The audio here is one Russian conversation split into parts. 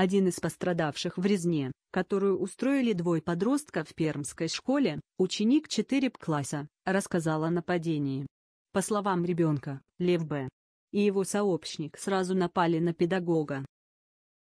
Один из пострадавших в резне, которую устроили двое подростков в пермской школе, ученик 4 класса, рассказал о нападении. По словам ребенка, Лев Б. и его сообщник сразу напали на педагога.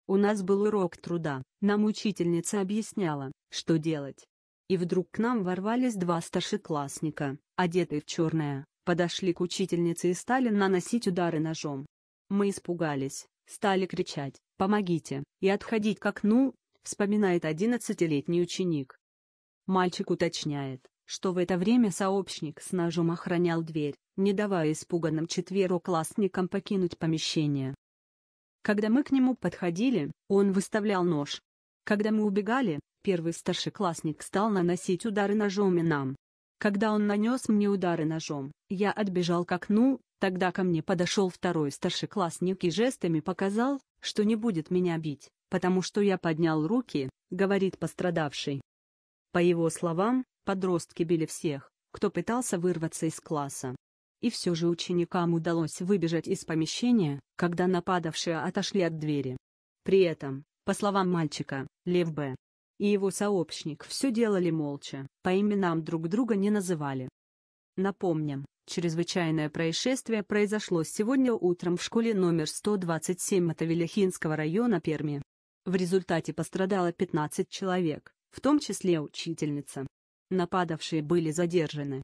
У нас был урок труда, нам учительница объясняла, что делать. И вдруг к нам ворвались два старшеклассника, одетые в черное, подошли к учительнице и стали наносить удары ножом. Мы испугались, Стали кричать «Помогите!» и отходить к окну, вспоминает 11-летний ученик. Мальчик уточняет, что в это время сообщник с ножом охранял дверь, не давая испуганным четвероклассникам покинуть помещение. Когда мы к нему подходили, он выставлял нож. Когда мы убегали, первый старшеклассник стал наносить удары ножом и нам. Когда он нанес мне удары ножом, я отбежал к окну, Тогда ко мне подошел второй старшеклассник и жестами показал, что не будет меня бить, потому что я поднял руки, говорит пострадавший. По его словам, подростки били всех, кто пытался вырваться из класса. И все же ученикам удалось выбежать из помещения, когда нападавшие отошли от двери. При этом, по словам мальчика, Лев Б. и его сообщник все делали молча, по именам друг друга не называли. Напомним, Чрезвычайное происшествие произошло сегодня утром в школе номер 127 Мотовилихинского района Перми. В результате пострадало 15 человек, в том числе учительница. Нападавшие были задержаны.